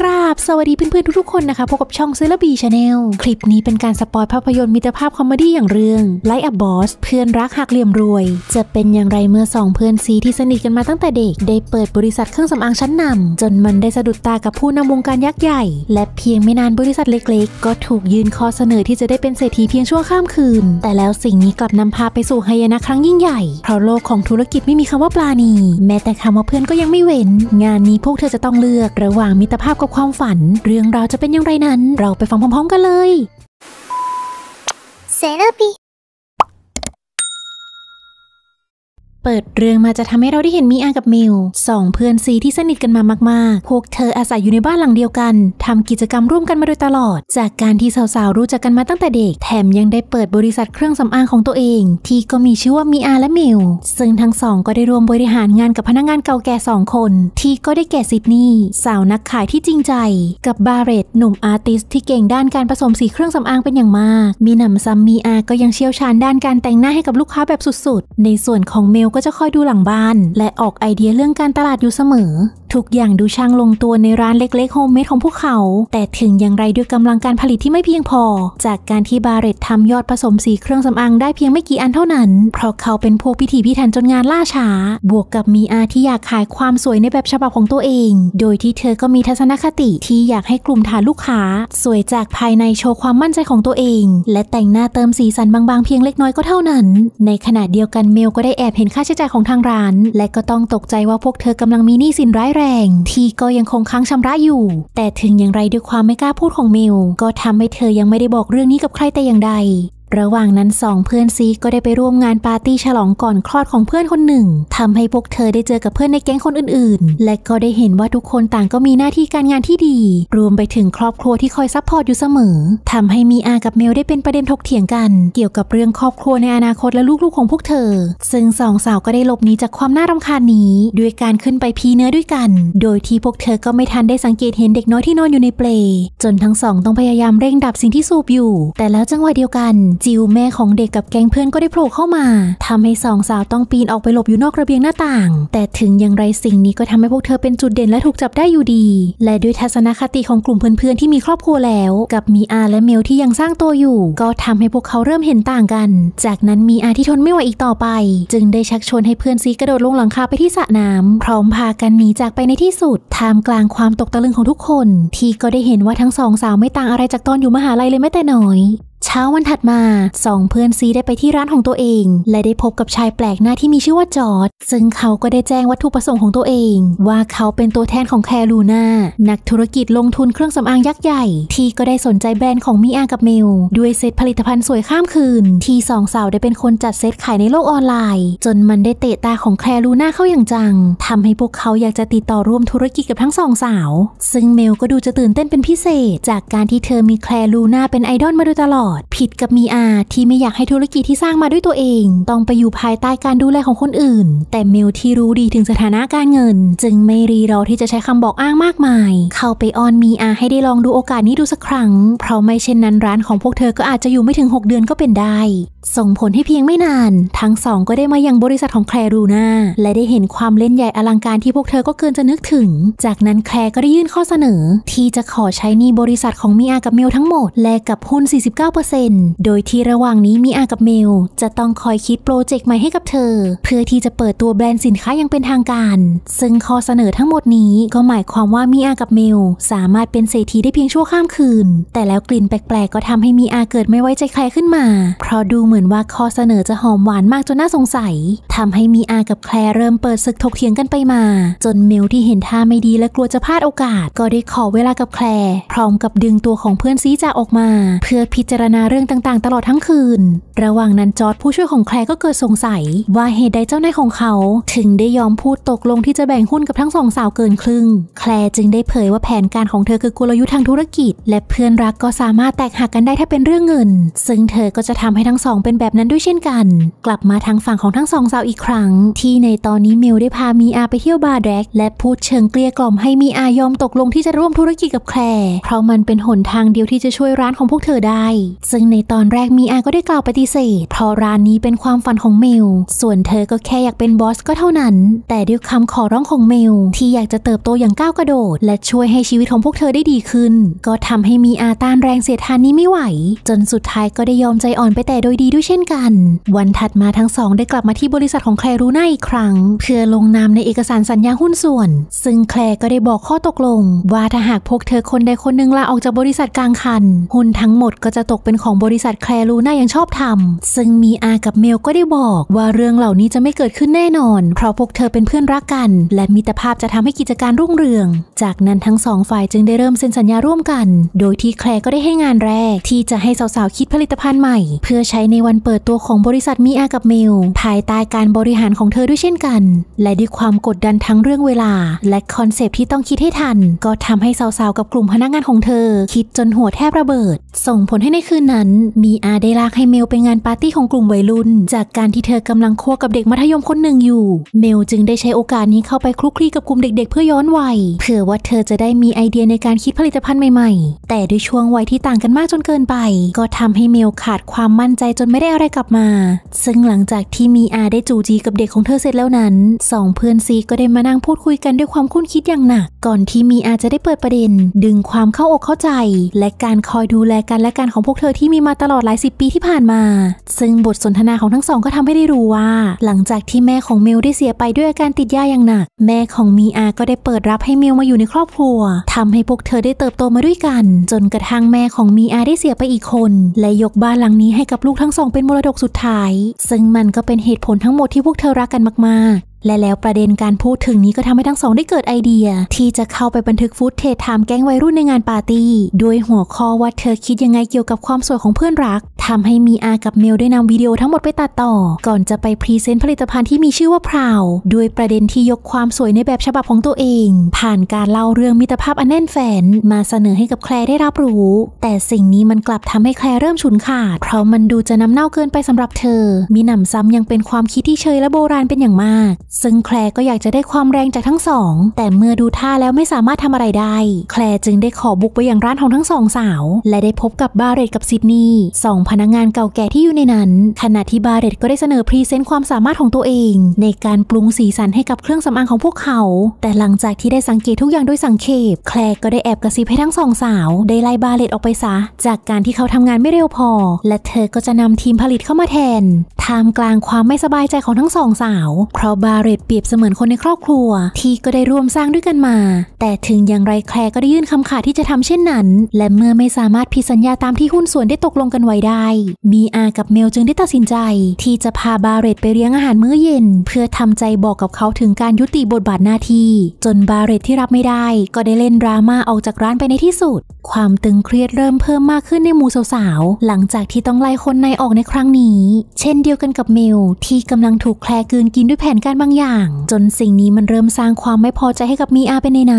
กราบสวัสดีเพื่อนๆทุกๆคนนะคะพบกับช่องเซเลบีชาแนลคลิปนี้เป็นการสปอยภาพยนตร์มิตรภาพคอมเมดี้อย่างเรื่องไลท์อับบอสเพื่อนรักหักเหลี่ยมรวย จะเป็นอย่างไรเมื่อสองเพื่อนซีที่สนิทกันมาตั้งแต่เด็ก ได้เปิดบริษัทเครื่องสำอางชั้นนำ จนมันได้สะดุดตากับผู้นำวงการยักษ์ใหญ่ และเพียงไม่นานบริษัทเล็กๆ ก็ถูกยื่นข้อเสนอที่จะได้เป็นเศรษฐีเพียงชั่วข้ามคืน แต่แล้วสิ่งนี้กลับนำพาไปสู่ไฮยนะครั้งยิ่งใหญ่เพราะโลกของธุรกิจไม่มีคำว่าปลาหนีแม้แต่คำว่าเพื่อนก็ยังไม่เว้น งานนี้พวกเธอจะต้องเลือกระหว่างมิตรภาพับความฝันเรื่องราวจะเป็นอย่างไรนั้นเราไปฟังพร้อมๆกันเลย เซเลปีเปิดเรื่องมาจะทำให้เราได้เห็นมีอากับมิวสองเพื่อนซีที่สนิทกันมามากๆพวกเธออาศัยอยู่ในบ้านหลังเดียวกัน ทำกิจกรรมร่วมกันมาโดยตลอด จากการที่สาวๆรู้จักกันมาตั้งแต่เด็ก แถมยังได้เปิดบริษัทเครื่องสำอางของตัวเอง ที่ก็มีชื่อว่ามีอาและมิวซึ่งทั้งสองก็ได้รวมบริหารงานกับพนักงานเก่าแก่สองคน ที่ก็ได้แก่ซิดนีย์สาวนักขายที่จริงใจกับบาเรตหนุ่มอาร์ติสที่เก่งด้านการผสมสีเครื่องสำอางเป็นอย่างมาก มีหนาซ้ำมีอาก็ยังเชี่ยวชาญด้านการแต่งหน้าให้กับลูกค้าแบบสุด ๆ ในส่วนของเมลก็จะคอยดูหลังบ้านและออกไอเดียเรื่องการตลาดอยู่เสมอทุกอย่างดูช่างลงตัวในร้านเล็กๆโฮมเมดของพวกเขา แต่ถึงอย่างไรด้วยกำลังการผลิตที่ไม่เพียงพอ จากการที่บาเรตทำยอดผสมสีเครื่องสำอางได้เพียงไม่กี่อันเท่านั้น เพราะเขาเป็นพวกพิถีพิถันจนงานล่าช้า บวกกับมีอาที่อยากขายความสวยในแบบฉบับของตัวเอง โดยที่เธอก็มีทัศนคติที่อยากให้กลุ่มฐานลูกค้า สวยจากภายในโชว์ความมั่นใจของตัวเอง และแต่งหน้าเติมสีสันบางๆเพียงเล็กน้อยก็เท่านั้น ในขณะเดียวกันเมลก็ได้แอบเห็นค่าใช้จ่ายของทางร้าน และก็ต้องตกใจว่าพวกเธอกำลังมีหนี้สินร้ายแรงที่ก็ยังคงค้างชำระอยู่ แต่ถึงอย่างไรด้วยความไม่กล้าพูดของมิวก็ทำให้เธอยังไม่ได้บอกเรื่องนี้กับใครแต่อย่างใดระหว่างนั้นสองเพื่อนซีก็ได้ไปร่วมงานปาร์ตี้ฉลองก่อนคลอดของเพื่อนคนหนึ่ง ทำให้พวกเธอได้เจอกับเพื่อนในแก๊งคนอื่นๆ และก็ได้เห็นว่าทุกคนต่างก็มีหน้าที่การงานที่ดี รวมไปถึงครอบครัวที่คอยซัพพอร์ตอยู่เสมอ ทำให้มีอากับเมลได้เป็นประเด็นถกเถียงกัน เกี่ยวกับเรื่องครอบครัวในอนาคตและลูกๆของพวกเธอ ซึ่งสองสาวก็ได้หลบหนีจากความน่ารำคาญนี้ ด้วยการขึ้นไปพีเนื้อด้วยกัน โดยที่พวกเธอก็ไม่ทันได้สังเกตเห็นเด็กน้อยที่นอนอยู่ในเปลจนทั้งสอง ต้องพยายามเร่งดับสิ่งที่สูบอยู่ แต่แล้วจังหวะเดียวกันจิวแม่ของเด็กกับแก๊งเพื่อนก็ได้โผล่เข้ามา ทำให้สองสาวต้องปีนออกไปหลบอยู่นอกระเบียงหน้าต่าง แต่ถึงอย่างไรสิ่งนี้ก็ทำให้พวกเธอเป็นจุดเด่นและถูกจับได้อยู่ดี และด้วยทัศนคติของกลุ่มเพื่อนๆที่มีครอบครัวแล้ว กับมีอาและเมลที่ยังสร้างตัวอยู่ ก็ทำให้พวกเขาเริ่มเห็นต่างกัน จากนั้นมีอาที่ทนไม่ไหวอีกต่อไป จึงได้ชักชวนให้เพื่อนซีกระโดดลงหลังคาไปที่สระน้ำ พร้อมพากันหนีจากไปในที่สุดท่ามกลางความตกตะลึงของทุกคน ที่ก็ได้เห็นว่าทั้งสองสาวไม่ต่างอะไรจากตอนอยู่มหาลัยเลยแม้แต่น้อยเช้าวันถัดมา สองเพื่อนซีได้ไปที่ร้านของตัวเอง และได้พบกับชายแปลกหน้าที่มีชื่อว่าจอร์ดซึ่งเขาก็ได้แจ้งวัตถุประสงค์ของตัวเอง ว่าเขาเป็นตัวแทนของแคลูน่านักธุรกิจลงทุนเครื่องสำอางยักษ์ใหญ่ ที่ก็ได้สนใจแบรนด์ของมิอากับเมล ด้วยเซตผลิตภัณฑ์สวยข้ามคืนที่สองสาวได้เป็นคนจัดเซตขายในโลกออนไลน์จนมันได้เตะตาของแคลูน่าเข้าอย่างจังทำให้พวกเขาอยากจะติดต่อร่วมธุรกิจกับทั้งสองสาว ซึ่งเมลก็ดูจะตื่นเต้นเป็นพิเศษจากการที่เธอมีแคลูน่าเป็นไอดอลมาโดยตลอดดผิดกับมีอาที่ไม่อยากให้ธุรกิจที่สร้างมาด้วยตัวเอง ต้องไปอยู่ภายใต้การดูแลของคนอื่น แต่เมลที่รู้ดีถึงสถานะการเงิน จึงไม่รีรอที่จะใช้คำบอกอ้างมากมาย เข้าไปออนมีอาให้ได้ลองดูโอกาสนี้ดูสักครั้ง เพราะไม่เช่นนั้นร้านของพวกเธอก็อาจจะอยู่ไม่ถึง 6 เดือนก็เป็นได้ส่งผลให้เพียงไม่นาน ทั้งสองก็ได้มายังบริษัทของแคลรูนาและได้เห็นความเล่นใหญ่อลังการที่พวกเธอก็เกินจะนึกถึง จากนั้นแคลก็ได้ยื่นข้อเสนอ ที่จะขอใช้นี้บริษัทของมิอากับเมลทั้งหมดแลกกับหุ้น 49%โดยที่ระหว่างนี้มิอากับเมล จะต้องคอยคิดโปรเจกต์ใหม่ให้กับเธอ เพื่อที่จะเปิดตัวแบรนด์สินค้ายังเป็นทางการ ซึ่งข้อเสนอทั้งหมดนี้ก็หมายความว่ามิอากับเมล สามารถเป็นเศรษฐีได้เพียงชั่วข้ามคืน แต่แล้วกลิ่นแปลกๆก็ทำให้มิอาเกิดไม่ไว้ใจใครขึ้นมาเพราะดูเหมือนมือนว่าข้อเสนอจะหอมหวานมากจนน่าสงสัย ทำให้มีอากับแคลเริ่มเปิดศึกถกเถียงกันไปมา จนเมลที่เห็นท่าไม่ดีและกลัวจะพลาดโอกาส ก็ได้ขอเวลากับแคล พร้อมกับดึงตัวของเพื่อนซีจาออกมา เพื่อพิจารณาเรื่องต่างๆ ตลอดทั้งคืน ระหว่างนั้นจอร์ดผู้ช่วยของแคลก็เกิดสงสัย ว่าเหตุใดเจ้านายของเขาถึงได้ยอมพูดตกลงที่จะแบ่งหุ้นกับทั้งสองสาวเกินครึ่ง แคลจึงได้เผยว่าแผนการของเธอคือกลยุทธ์ทางธุรกิจและเพื่อนรักก็สามารถแตกหักกันได้ถ้าเป็นเรื่องเงิน ซึ่งเธอก็จะทำให้ทั้งสองเป็นแบบนั้นด้วยเช่นกัน กลับมาทางฝั่งของทั้งสองสาวอีกครั้ง ที่ในตอนนี้เมลได้พามีอาไปเที่ยวบาร์แดกและพูดเชิงเกลี้ยกล่อมให้มีอายอมตกลงที่จะร่วมธุรกิจกับแคลร์เพราะมันเป็นหนทางเดียวที่จะช่วยร้านของพวกเธอได้ ซึ่งในตอนแรกมีอาก็ได้กล่าวปฏิเสธเพราะร้านนี้เป็นความฝันของเมล ส่วนเธอก็แค่อยากเป็นบอส ก็เท่านั้น แต่ด้วยคำขอร้องของเมล ที่อยากจะเติบโตอย่างก้าวกระโดดและช่วยให้ชีวิตของพวกเธอได้ดีขึ้น ก็ทำให้มีอาต้านแรงเสียดทานนี้ไม่ไหว จนสุดท้ายก็ได้ยอมใจอ่อนไปแต่โดยดีีด้วยเช่นกัน วันถัดมาทั้งสอง ได้กลับมาที่บริษัทของแคลรูน่าอีกครั้ง เพื่อลงนามในเอกสารสัญญาหุ้นส่วน ซึ่งแคลก็ได้บอกข้อตกลง ว่าถ้าหากพวกเธอคนใดคนหนึ่งลาออกจากบริษัทกลางคันหุ้นทั้งหมดก็จะตกเป็นของบริษัทแคลรูน่าอย่างชอบธรรม ซึ่งมีอากับเมลก็ได้บอก ว่าเรื่องเหล่านี้จะไม่เกิดขึ้นแน่นอน เพราะพวกเธอเป็นเพื่อนรักกัน และมิตรภาพจะทำให้กิจการรุ่งเรือง จากนั้นทั้งสองฝ่ายจึงได้เริ่มเซ็นสัญญาร่วมกัน โดยที่แคลก็ได้ให้งานแรก ที่จะให้สาวๆคิดผลิตภัณฑ์ใหม่ เพื่อใช้ในในวันเปิดตัวของบริษัทมีอากับเมล ภายใต้การบริหารของเธอด้วยเช่นกัน และด้วยความกดดันทั้งเรื่องเวลาและคอนเซปที่ต้องคิดให้ทันก็ทำให้สาวๆกับกลุ่มพนักงานของเธอ คิดจนหัวแทบระเบิด ส่งผลให้ในคืนนั้นมีอาได้ลากให้เมลไปงานปาร์ตี้ของกลุ่มวัยรุ่น จากการที่เธอกำลังคั่วกับเด็กมัธยมคนหนึ่งอยู่ เมลจึงได้ใช้โอกาสนี้เข้าไปคลุกคลีกับกลุ่มเด็กๆเพื่อย้อนวัยเผื่อว่าเธอจะได้มีไอเดียในการคิดผลิตภัณฑ์ใหม่ๆ แต่ด้วยช่วงวัยที่ต่างกันมากจนเกินไป ก็ทำให้เมลขาดความมั่นใจจนนไม่ได้อะไรกลับมา ซึ่งหลังจากที่มีอาได้จูจี กับเด็กของเธอเสร็จแล้วนั้น สองเพื่อนซีก็ได้มานั่งพูดคุยกันด้วยความคุ้นคิดอย่างหนัก ก่อนที่มีอาจะได้เปิดประเด็น ดึงความเข้าอกเข้าใจ และการคอยดูแลกันและการของพวกเธอที่มีมาตลอดหลายสิบปีที่ผ่านมา ซึ่งบทสนทนาของทั้งสอง ก็ทำให้ได้รู้ว่า หลังจากที่แม่ของเมลได้เสียไปด้วยอาการติดยาอย่างหนัก แม่ของมีอาก็ได้เปิดรับให้เมลมาอยู่ในครอบครัว ทำให้พวกเธอได้เติบโตมาด้วยกัน จนกระทั่งแม่ของมีอาได้เสียไปอีกคน และยกบ้านหลังนี้ให้กับลูกทั้งสองเป็นมรดกสุดท้าย ซึ่งมันก็เป็นเหตุผลทั้งหมดที่พวกเธอรักกันมากและแล้วประเด็นการพูดถึงนี้ก็ทำให้ทั้งสองได้เกิดไอเดีย ที่จะเข้าไปบันทึกฟุตเทจไทม์แก๊งวัยรุ่นในงานปาร์ตี้ ด้วยหัวข้อว่าเธอคิดยังไงเกี่ยวกับความสวยของเพื่อนรัก ทำให้มีอากับเมลได้นำวิดีโอทั้งหมดไปตัดต่อ ก่อนจะไปพรีเซนต์ผลิตภัณฑ์ที่มีชื่อว่าพราวด้วยประเด็นที่ยกความสวยในแบบฉบับของตัวเอง ผ่านการเล่าเรื่องมิตรภาพอันแน่นแฟนมาเสนอให้กับแคลร์ได้รับรู้ แต่สิ่งนี้มันกลับทำให้แคลร์เริ่มฉุนขาดเพราะมันดูจะน้ำเน่าเกินไปสำหรับเธอ มีหนำซ้ำยังเป็นความคิดที่เชยและโบราณเป็นอย่างมากซึ่งแคลก็อยากจะได้ความแรงจากทั้งสอง แต่เมื่อดูท่าแล้วไม่สามารถทำอะไรได้ แคลจึงได้ขอบุกไปยังร้านของทั้งสองสาว และได้พบกับบาเรตกับซิดนีย์สองพนักงงานเก่าแก่ที่อยู่ในนั้น ขณะที่บาเรตก็ได้เสนอพรีเซนต์ความสามารถของตัวเอง ในการปรุงสีสันให้กับเครื่องสำอางของพวกเขา แต่หลังจากที่ได้สังเกตทุกอย่างด้วยสังเขปแคลก็ได้แอบกระซิบให้ทั้งสองสาวได้ไล่บาเรตออกไปซะ จากการที่เขาทำงานไม่เร็วพอ และเธอก็จะนำทีมผลิตเข้ามาแทน ท่ามกลางความไม่สบายใจของทั้งสองสาวเพราะบาาเรตเปรียบเสมือนคนในครอบครัว ที่ก็ได้ร่วมสร้างด้วยกันมา แต่ถึงอย่างไรแคลก็ได้ยื่นคำขาดที่จะทำเช่นนั้น และเมื่อไม่สามารถผิดสัญญาตามที่หุ้นส่วนได้ตกลงกันไว้ได้มีอากับเมลจึงได้ตัดสินใจ ที่จะพาบาเรตไปเลี้ยงอาหารมื้อเย็น เพื่อทำใจบอกกับเขาถึงการยุติบทบาทหน้าที่ จนบาเรตที่รับไม่ได้ ก็ได้เล่นดราม่าออกจากร้านไปในที่สุด ความตึงเครียดเริ่มเพิ่มมากขึ้นในหมู่สาว ๆ หลังจากที่ต้องไล่คนในออกในครั้งนี้เช่นเดียวกันกับเมล ที่กำลังถูกแคลกืนกินด้วยแผนการบางอย่างจนสิ่งนี้มันเริ่มสร้างความไม่พอใจให้กับมีอาเป็นในน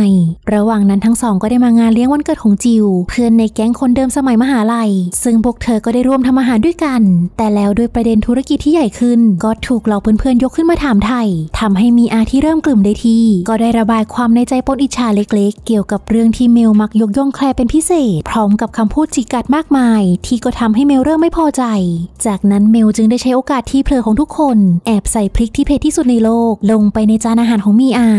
ระหว่างนั้นทั้งสองก็ได้มางานเลี้ยงวันเกิดของจิว เพื่อนในแก๊งคนเดิมสมัยมหาลัย ซึ่งพวกเธอก็ได้ร่วมทำอาหารด้วยกัน แต่แล้วด้วยประเด็นธุรกิจที่ใหญ่ขึ้น ก็ถูกเหล่าเพื่อนๆยกขึ้นมาถามไทยทำให้มีอาที่เริ่มกลุ่มได้ทีก็ได้ระบายความในใจปนอิจฉาเล็กๆ เกี่ยวกับเรื่องที่เมลมักยกย่องแคลเป็นพิเศษ พร้อมกับคำพูดจิกัดมากมาย ที่ก็ทำให้เมลเริ่มไม่พอใจ จากนั้นเมลจึงได้ใช้โอกาสที่เผลอของทุกคนแอบใส่พริกที่เผ็ดที่สุดในโลกลงไปในจานอาหารของมีอา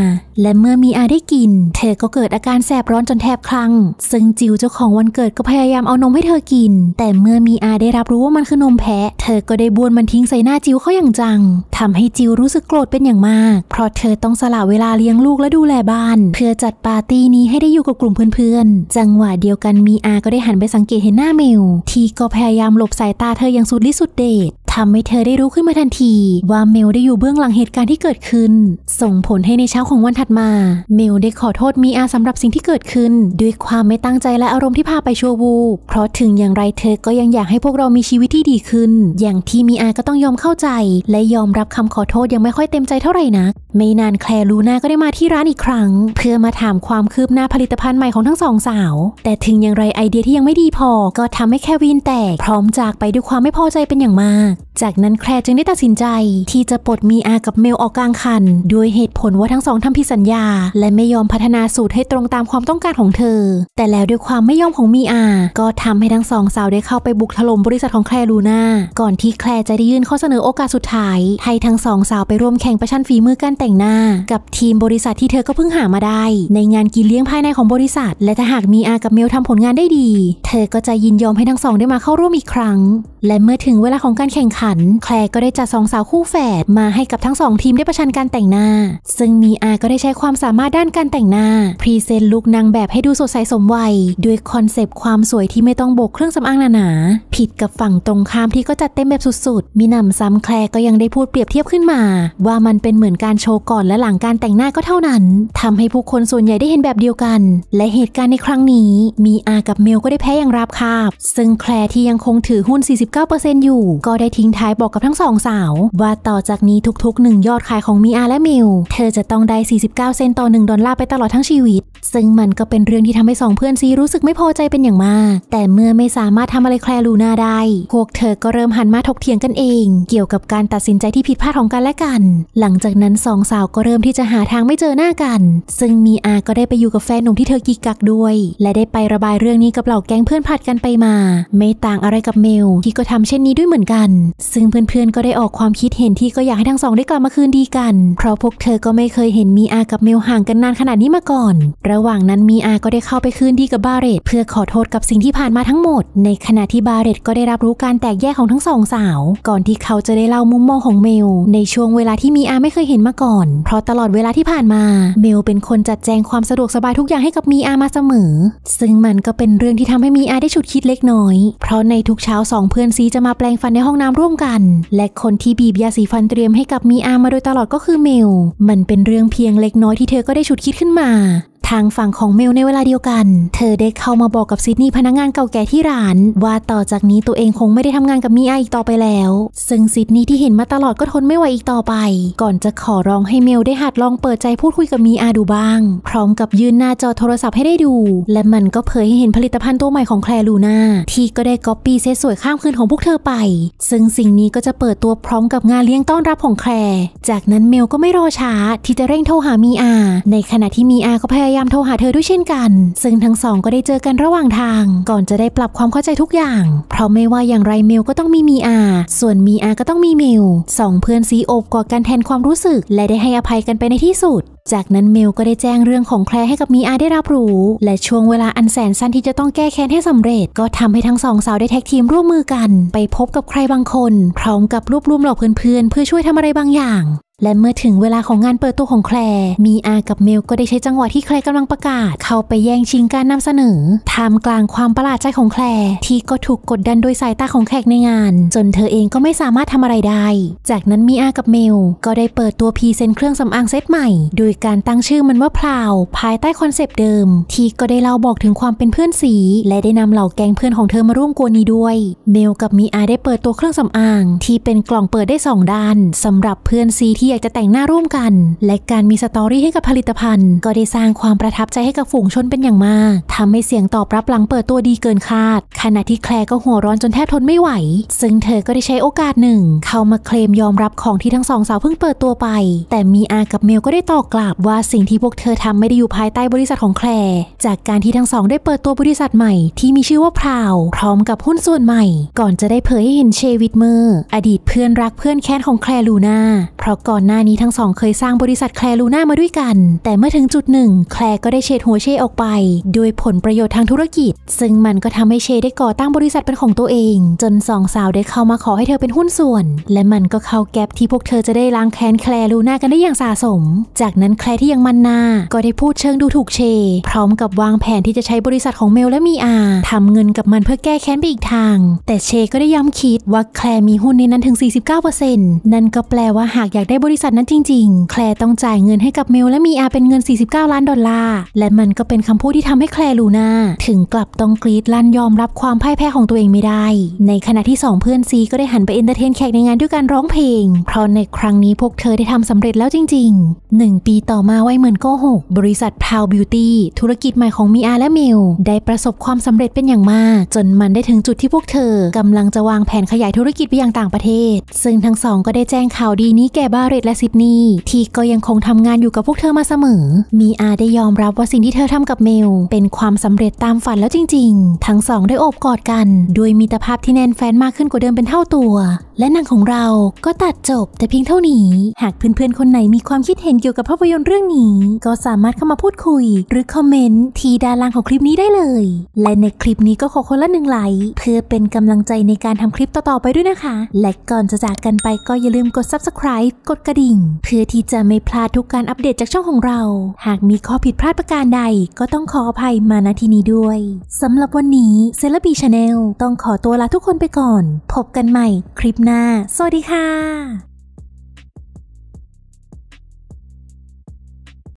และเมื่อมีอาได้กิน เธอก็เกิดอาการแสบร้อนจนแทบคลั่ง ซึ่งจิวเจ้าของวันเกิดก็พยายามเอานมให้เธอกิน แต่เมื่อมีอาได้รับรู้ว่ามันคือนมแพะเธอก็ได้บ้วนมันทิ้งใส่หน้าจิวเขาอย่างจัง ทำให้จิวรู้สึกโกรธเป็นอย่างมาก เพราะเธอต้องสละเวลาเลี้ยงลูกและดูแลบ้าน เพื่อจัดปาร์ตี้นี้ให้ได้อยู่กับกลุ่มเพื่อนๆจังหวะเดียวกันมีอาก็ได้หันไปสังเกตเห็นหน้าเมลที่ก็พยายามหลบสายตาเธออย่างสุดฤทธิ์สุดเดชทำให้เธอได้รู้ขึ้นมาทันที ว่าเมลได้อยู่เบื้องหลังเหตุการณ์ที่เกิดขึ้น ส่งผลให้ในเช้าของวันถัดมา เมลได้ขอโทษมีอาสำหรับสิ่งที่เกิดขึ้นด้วยความไม่ตั้งใจและอารมณ์ที่พาไปชั่ววูบเพราะถึงอย่างไรเธอก็ยังอยากให้พวกเรามีชีวิตที่ดีขึ้น อย่างที่มีอาก็ต้องยอมเข้าใจ และยอมรับคำขอโทษยังไม่ค่อยเต็มใจเท่าไหร่นักไม่นานแคลรูน่าก็ได้มาที่ร้านอีกครั้ง เพื่อมาถามความคืบหน้าผลิตภัณฑ์ใหม่ของทั้งสองสาว แต่ถึงอย่างไรไอเดียที่ยังไม่ดีพอก็ทำให้แควินแตกพร้อมจากไปด้วยความไม่พอใจเป็นอย่างมากจากนั้นแคลร์จึงได้ตัดสินใจที่จะปลดมีอากับเมลออกกลางคันด้วยเหตุผลว่าทั้งสองทำผิดสัญญา และไม่ยอมพัฒนาสูตรให้ตรงตามความต้องการของเธอ แต่แล้วด้วยความไม่ยอมของมีอา ก็ทำให้ทั้งสองสาวได้เข้าไปบุกถล่มบริษัทของแคลร์ลูน่าก่อนที่แคลร์จะได้ยื่นข้อเสนอโอกาสสุดท้าย ให้ทั้งสองสาวไปร่วมแข่งประชันฝีมือการแต่งหน้า กับทีมบริษัทที่เธอก็เพิ่งหามาได้ ในงานกินเลี้ยงภายในของบริษัท และถ้าหากมีอากับเมลทำผลงานได้ดีเธอก็จะยินยอมให้ทั้งสองได้มาเข้าร่วมอีกครั้ง และเมื่อถึงเวลาของการแข่งขันันแคลร์ก็ได้จัดสองสาวคู่แฝดมาให้กับทั้งสองทีมได้ประชันการแต่งหน้า ซึ่งมีอา ก็ได้ใช้ความสามารถด้านการแต่งหน้า พรีเซนต์ลุคนางแบบให้ดูสดใสสมวัย ด้วยคอนเซปต์ความสวยที่ไม่ต้องโบกเครื่องสำอางหนาๆ ผิดกับฝั่งตรงข้ามที่ก็จัดเต็มแบบสุดๆ มีนนำซ้ำแคลร์ก็ยังได้พูดเปรียบเทียบขึ้นมา ว่ามันเป็นเหมือนการโชว์ก่อนและหลังการแต่งหน้าก็เท่านั้น ทำให้ผู้คนส่วนใหญ่ได้เห็นแบบเดียวกัน และเหตุการณ์ในครั้งนี้มีอากับเมลก็ได้แพ้อย่างราบคาบซึ่งแคลรที่ยังคงถือหุ้น 49%อยู่ ก็ได้ทิ้งท้ายบอกกับทั้งสองสาวว่าต่อจากนี้ทุกๆหนึ่งยอดขายของมีอาและมิวเธอจะต้องได้ 49 เซนต์ต่อ 1 ดอลลาร์ไปตลอดทั้งชีวิต ซึ่งมันก็เป็นเรื่องที่ทำให้สองเพื่อนซีรู้สึกไม่พอใจเป็นอย่างมาก แต่เมื่อไม่สามารถทำอะไรแคลรูน่าได้ พวกเธอก็เริ่มหันมาถกเถียงกันเอง เกี่ยวกับการตัดสินใจที่ผิดพลาดของกันและกัน หลังจากนั้นสองสาวก็เริ่มที่จะหาทางไม่เจอหน้ากัน ซึ่งมีอาก็ได้ไปอยู่กับแฟนหนุ่มที่เธอกีกักด้วย และได้ไประบายเรื่องนี้กับเหล่าแก๊งเพื่อนผัดกันไปมา ไม่ต่างอะไรกับเมล ที่ก็ทำเช่นนี้ด้วยเหมือนกันซึ่งเพื่อนๆก็ได้ออกความคิดเห็นที่ก็อยากให้ทั้งสองได้กลับมาคืนดีกัน เพราะพวกเธอก็ไม่เคยเห็นมีอากับเมลห่างกันนานขนาดนี้มาก่อน ระหว่างนั้นมีอาก็ได้เข้าไปคืนดีกับบาเรต เพื่อขอโทษกับสิ่งที่ผ่านมาทั้งหมด ในขณะที่บาเรตก็ได้รับรู้การแตกแยกของทั้งสองสาว ก่อนที่เขาจะได้เล่ามุมมองของเมล ในช่วงเวลาที่มีอาไม่เคยเห็นมาก่อน เพราะตลอดเวลาที่ผ่านมา เมลเป็นคนจัดแจงความสะดวกสบายทุกอย่างให้กับมีอามาเสมอ ซึ่งมันก็เป็นเรื่องที่ทำให้มีอาได้ฉุดคิดเล็กน้อย เพราะในทุกเช้าสองเพื่อนซีจะมาแปลงฟันในห้องน้ำร่วมกัน และคนที่บีบยาสีฟันเตรียมให้กับมีอามาโดยตลอดก็คือเมล มันเป็นเรื่องเพียงเล็กน้อยที่เธอก็ได้ฉุดคิดขึ้นมาทางฝั่งของเมลในเวลาเดียวกัน เธอได้เข้ามาบอกกับซิดนีย์พนักงานเก่าแก่ที่ร้าน ว่าต่อจากนี้ตัวเองคงไม่ได้ทำงานกับมีอาอีกต่อไปแล้ว ซึ่งซิดนีย์ที่เห็นมาตลอดก็ทนไม่ไหวอีกต่อไป ก่อนจะขอร้องให้เมลได้หัดลองเปิดใจพูดคุยกับมีอาดูบ้าง พร้อมกับยืนหน้าจอโทรศัพท์ให้ได้ดู และมันก็เผยให้เห็นผลิตภัณฑ์ตัวใหม่ของแคลลูน่าที่ก็ได้ก๊อปปี้เซ็ตสวยข้ามคืนของพวกเธอไป ซึ่งสิ่งนี้ก็จะเปิดตัวพร้อมกับงานเลี้ยงต้อนรับของแคล จากนั้นเมลก็ไม่รอช้าที่จะเร่งโทรหามีอา ในขณะที่มีอาก็พยายามายามโทรหาเธอด้วยเช่นกัน ซึ่งทั้งสองก็ได้เจอกันระหว่างทาง ก่อนจะได้ปรับความเข้าใจทุกอย่าง เพราะไม่ว่าอย่างไรเมลก็ต้องมีมีอาส่วนมีอาก็ต้องมีเมลสองเพื่อนซีโอบกอดกันแทนความรู้สึกและได้ให้อภัยกันไปในที่สุดจากนั้นเมลก็ได้แจ้งเรื่องของแคลให้กับมีอาได้รับรู้ และช่วงเวลาอันแสนสั้นที่จะต้องแก้แค้นให้สำเร็จก็ทำให้ทั้งสองสาวได้แท็กทีมร่วมมือกัน ไปพบกับใครบางคน พร้อมกับรวบรวมเหล่าเพื่อนๆเพื่อช่วยทำอะไรบางอย่างและเมื่อถึงเวลาของงานเปิดตัวของแคล มีอากับเมลก็ได้ใช้จังหวะที่แคลกำลังประกาศเข้าไปแย่งชิงการนำเสนอท่ามกลางความประหลาดใจของแคล ที่ก็ถูกกดดันโดยสายตาของแขกในงาน จนเธอเองก็ไม่สามารถทำอะไรได้ จากนั้นมีอากับเมลก็ได้เปิดตัวพรีเซนต์เครื่องสำอางเซตใหม่โดยการตั้งชื่อมันว่าพราวภายใต้คอนเซปต์เดิม ที่ก็ได้เล่าบอกถึงความเป็นเพื่อนสีและได้นำเหล่าแก๊งเพื่อนของเธอมาร่วมกวนนี้ด้วย เมลกับมีอาได้เปิดตัวเครื่องสำอางที่เป็นกล่องเปิดได้ 2 ด้านสำหรับเพื่อนสีที่ที่อยากจะแต่งหน้าร่วมกันและการมีสตอรี่ให้กับผลิตภัณฑ์ ก็ได้สร้างความประทับใจให้กับฝูงชนเป็นอย่างมาก ทำให้เสียงตอบรับหลังเปิดตัวดีเกินคาด ขณะที่แคลก็หัวร้อนจนแทบทนไม่ไหว ซึ่งเธอก็ได้ใช้โอกาสหนึ่ง เข้ามาเคลมยอมรับของที่ทั้งสองสาวเพิ่งเปิดตัวไป แต่มีอากับเมลก็ได้ตอบกลับว่าสิ่งที่พวกเธอทำไม่ได้อยู่ภายใต้บริษัทของแคล จากการที่ทั้งสองได้เปิดตัวบริษัทใหม่ที่มีชื่อว่าพราวพร้อมกับหุ้นส่วนใหม่ ก่อนจะได้เผยให้เห็นเชวิตเมอร์อดีตเพื่อนรักเพื่อนแค้นของแคลลูนาเพราะก่อนอนหน้านี้ทั้งสองเคยสร้างบริษัทแคลรูน่ามาด้วยกัน แต่เมื่อถึงจุดหนึ่งแคลก็ได้เชดหัวเชออกไป โดยผลประโยชน์ทางธุรกิจ ซึ่งมันก็ทำให้เชได้ก่อตั้งบริษัทเป็นของตัวเอง จนสองสาวได้เข้ามาขอให้เธอเป็นหุ้นส่วน และมันก็เข้าแก็บที่พวกเธอจะได้ล้างแค้นแคลรูน่ากันได้อย่างสะสม จากนั้นแคลที่ยังมันนา ก็ได้พูดเชิงดูถูกเช พร้อมกับวางแผนที่จะใช้บริษัทของเมลและมีอาทำเงินกับมันเพื่อแก้แค้นไปอีกทาง แต่เชก็ได้ย้ำคิดว่าแคลมีหุ้นในนั้นถึง 49%นั่นก็แปลว่าหากอยากได้บริษัทนั้นจริงๆ แคลต้องจ่ายเงินให้กับเมลและมีอาเป็นเงิน 49 ล้านดอลลาร์ และมันก็เป็นคำพูดที่ทำให้แคลลูนาถึงกลับต้องกรีดลั่นยอมรับความพ่ายแพ้ของตัวเองไม่ได้ ในขณะที่2เพื่อนซีก็ได้หันไปเอนเตอร์เทนแขกในงานด้วยการร้องเพลง เพราะในครั้งนี้พวกเธอได้ทำสำเร็จแล้วจริง ๆ 1 ปีต่อมาไว้เหมือนโกหกบริษัทพาวบิวตี้ธุรกิจใหม่ของมีอาและเมลได้ประสบความสำเร็จเป็นอย่างมาก จนมันได้ถึงจุดที่พวกเธอกำลังจะวางแผนขยายธุรกิจไปยังต่างประเทศ ซึ่งทั้งสอง ก็ได้แจ้งข่าวดีนี้แก่บาเรตและซิดนีย์ที่ก็ยังคงทำงานอยู่กับพวกเธอมาเสมอ มีอาได้ยอมรับว่าสิ่งที่เธอทำกับเมล เป็นความสำเร็จตามฝันแล้วจริงๆ ทั้งสองได้โอบกอดกันด้วยมีตรภาพที่แน่นแฟนมากขึ้นกว่าเดิมเป็นเท่าตัว และหนังของเราก็ตัดจบแต่เพียงเท่านี้ หากเพื่อนๆ คนไหนมีความคิดเห็นเกี่ยวกับภาพยนตร์เรื่องนี้ ก็สามารถเข้ามาพูดคุย หรือคอมเมนต์ที่ด้านล่างของคลิปนี้ได้เลย และในคลิปนี้ก็ขอคนละหนึ่งไลค์เพื่อเป็นกำลังใจในการทำคลิปต่อๆ ไปด้วยนะคะ และก่อนจะจากกันไปก็อย่าลืมกด subscribe กดกระดิ่งเพื่อที่จะไม่พลาดทุกการอัปเดตจากช่องของเรา หากมีข้อผิดพลาดประการใด ก็ต้องขออภัยมาณที่นี้ด้วย สำหรับวันนี้เซเลบีชาแนลต้องขอตัวลาทุกคนไปก่อน พบกันใหม่ คลิปหน้า สวัสดีค่ะ